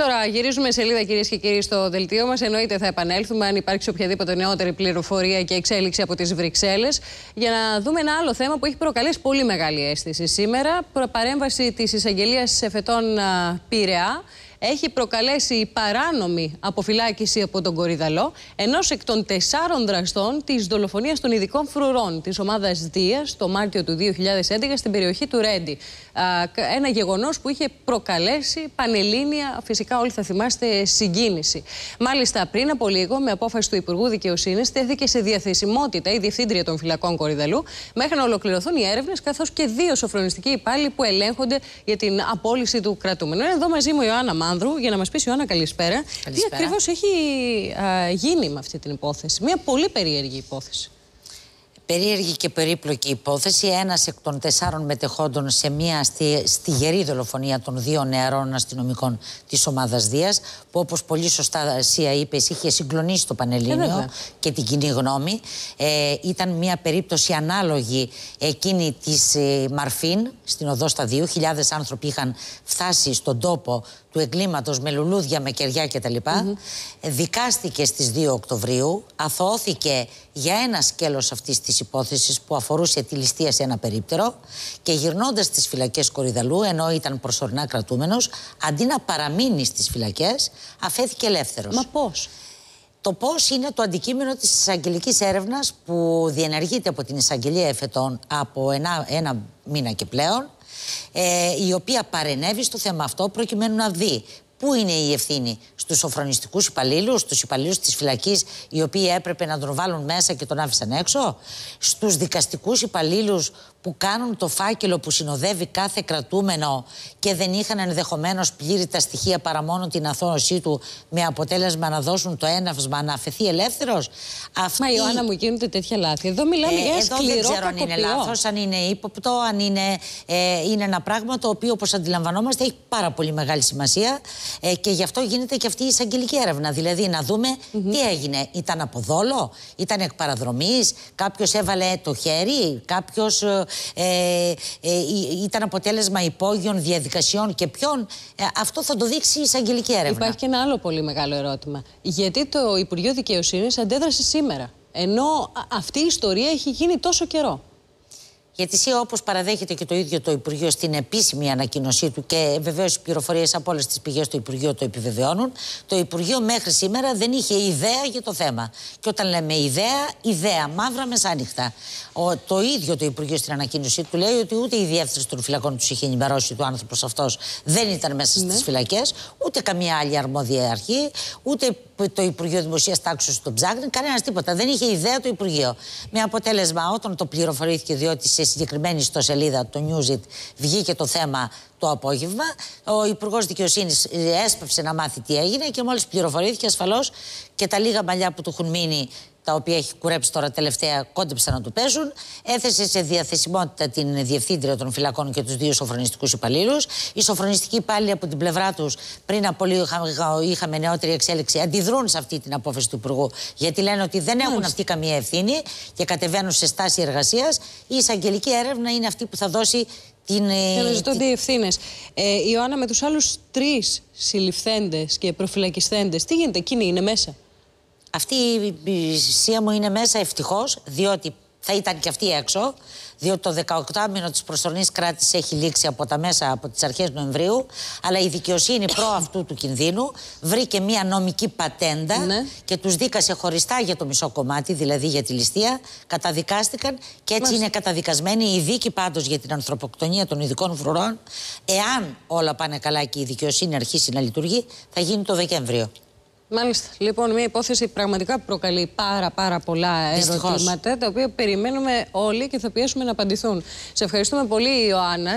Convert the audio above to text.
Τώρα γυρίζουμε σελίδα κυρίες και κύριοι στο δελτίο μας. Εννοείται θα επανέλθουμε αν υπάρξει οποιαδήποτε νεότερη πληροφορία και εξέλιξη από τις Βρυξέλλες. Για να δούμε ένα άλλο θέμα που έχει προκαλέσει πολύ μεγάλη αίσθηση σήμερα. Παρέμβαση της εισαγγελίας φετών ΠΥΡΕΑ έχει προκαλέσει η παράνομη αποφυλάκηση από τον Κορυδαλό ενός εκ των τεσσάρων δραστών της δολοφονίας των ειδικών φρουρών της ομάδας Δίας το Μάρτιο του 2011 στην περιοχή του Ρέντι. Ένα γεγονός που είχε προκαλέσει πανελλήνια, φυσικά όλοι θα θυμάστε, συγκίνηση. Μάλιστα, πριν από λίγο, με απόφαση του Υπουργού Δικαιοσύνης, στέθηκε σε διαθεσιμότητα η Διευθύντρια των Φυλακών Κορυδαλού μέχρι να ολοκληρωθούν οι έρευνες, καθώς και δύο σοφρονιστικοί υπάλληλοι που ελέγχονται για την απόλυση του κρατούμενου. Εδώ μαζί μου η Ιωάννα για να μας πεις, Ιωάννα, καλησπέρα. καλησπέρα. Τι ακριβώς έχει α, γίνει με αυτή την υπόθεση. Μια πολύ περίεργη υπόθεση. Περίεργη και περίπλοκη υπόθεση. Ένας εκ των τεσσάρων μετεχόντων σε μια στη, στιγερή δολοφονία των δύο νεαρών αστυνομικών της ομάδας Δίας, που όπως πολύ σωστά Σία είπες, είχε συγκλονίσει το Πανελλήνιο ε, και την κοινή γνώμη. Ε, ήταν μια περίπτωση ανάλογη εκείνη της ε, Μαρφίν στην οδό Σταδίου. Χιλιάδες άνθρωποι είχαν φτάσει στον τόπο του εγκλήματος με λουλούδια, με κεριά κτλ. Δικάστηκε στις 2 Οκτωβρίου, αθωώθηκε για ένα σκέλος αυτής της υπόθεσης που αφορούσε τη ληστεία σε ένα περίπτερο και γυρνώντας στις φυλακές Κορυδαλού, ενώ ήταν προσωρινά κρατούμενος, αντί να παραμείνει στις φυλακές, αφέθηκε ελεύθερος. Μα πώς? Το πώς είναι το αντικείμενο της εισαγγελικής έρευνας που διενεργείται από την εισαγγελία εφετών από ένα, ένα μήνα και πλέον, ε, η οποία παρενέβη στο θέμα αυτό προκειμένου να δει πού είναι η ευθύνη στους σοφρονιστικούς υπαλλήλους, στους υπαλλήλους της φυλακής οι οποίοι έπρεπε να τον βάλουν μέσα και τον άφησαν έξω, στους δικαστικούς υπαλλήλους που κάνουν το φάκελο που συνοδεύει κάθε κρατούμενο και δεν είχαν ενδεχομένως πλήρη τα στοιχεία παρά μόνο την αθώωσή του με αποτέλεσμα να δώσουν το έναυσμα να αφαιθεί ελεύθερος. Αυτή... Μα Ιωάννα μου γίνονται τέτοια λάθη. Εδώ μιλάμε ε, για εδώ δεν ξέρω αν είναι λάθος, αν είναι ύποπτο, αν είναι, ε, είναι ένα πράγμα το οποίο όπως αντιλαμβανόμαστε έχει πάρα πολύ μεγάλη σημασία ε, και γι' αυτό γίνεται και αυτή η εισαγγελική έρευνα. Δηλαδή να δούμε τι έγινε. Ήταν από δόλο, ήταν εκ παραδρομή, κάποιος έβαλε το χέρι, κάποιος ε, ε, ε, ε, ήταν αποτέλεσμα υπόγειων διαδικασιών και ποιον. Ε, αυτό θα το δείξει η εισαγγελική έρευνα. Υπάρχει και ένα άλλο πολύ μεγάλο ερώτημα. Γιατί το Υπουργείο Δικαιοσύνης αντέδρασε σήμερα, ενώ αυτή η ιστορία έχει γίνει τόσο καιρό. Η αιτησία, όπως παραδέχεται και το ίδιο το Υπουργείο στην επίσημη ανακοίνωσή του και βεβαίως οι πληροφορίες από όλες τις πηγές του Υπουργείου το επιβεβαιώνουν, το Υπουργείο μέχρι σήμερα δεν είχε ιδέα για το θέμα. Και όταν λέμε ιδέα, ιδέα, μαύρα μεσάνυχτα. Ο, το ίδιο το Υπουργείο στην ανακοίνωσή του λέει ότι ούτε η διεύθυνση των φυλακών τους είχε ενημερώσει ότι ο άνθρωπος αυτός δεν ήταν μέσα ναι. στις φυλακές, ούτε καμία άλλη αρμόδια αρχή, ούτε το Υπουργείο Δημοσίας Τάξης τον ψάχνει, κανένας τίποτα. Δεν είχε ιδέα το Υπουργείο. Με αποτέλεσμα, όταν το πληροφορήθηκε διότι σε συγκεκριμένη σελίδα του Newsit βγήκε το θέμα το απόγευμα. Ο Υπουργός Δικαιοσύνης ε, έσπευσε να μάθει τι έγινε και μόλις πληροφορήθηκε ασφαλώς και τα λίγα μαλλιά που του έχουν μείνει τα οποία έχει κουρέψει τώρα τελευταία, κόντεψαν να του παίζουν. Έθεσε σε διαθεσιμότητα την διευθύντρια των φυλακών και τους δύο σοφρονιστικούς υπαλλήλους. Οι σοφρονιστικοί υπάλληλοι από την πλευρά τους, πριν από λίγο είχαμε, νεότερη εξέλιξη, αντιδρούν σε αυτή την απόφαση του Υπουργού, γιατί λένε ότι δεν έχουν αυτή καμία ευθύνη και κατεβαίνουν σε στάση εργασίας. Η εισαγγελική έρευνα είναι αυτή που θα δώσει την. Και ε, ζητώνται οι ευθύνες. Ε, Ιωάννα, με τους άλλους τρεις συλληφθέντες και προφυλακιστέντες, τι γίνεται, εκείνοι είναι μέσα. Αυτή η υπηρεσία μου είναι μέσα ευτυχώς, διότι θα ήταν και αυτή έξω, διότι το 18 μήνο τη προσωρινής κράτησης έχει λήξει από τα μέσα από τις αρχές Νοεμβρίου, αλλά η δικαιοσύνη προ αυτού του κινδύνου βρήκε μια νομική πατέντα ναι. και τους δίκασε χωριστά για το μισό κομμάτι, δηλαδή για τη ληστεία, καταδικάστηκαν και έτσι Μας. είναι καταδικασμένη η δίκη πάντως για την ανθρωποκτονία των ειδικών φρουρών. Εάν όλα πάνε καλά και η δικαιοσύνη αρχίσει να λειτουργεί, θα γίνει το Δεκέμβριο. Μάλιστα. Λοιπόν, μια υπόθεση πραγματικά προκαλεί πάρα πάρα πολλά ερωτήματα, τα οποία περιμένουμε όλοι και θα πιέσουμε να απαντηθούν. Σε ευχαριστούμε πολύ, Ιωάννα.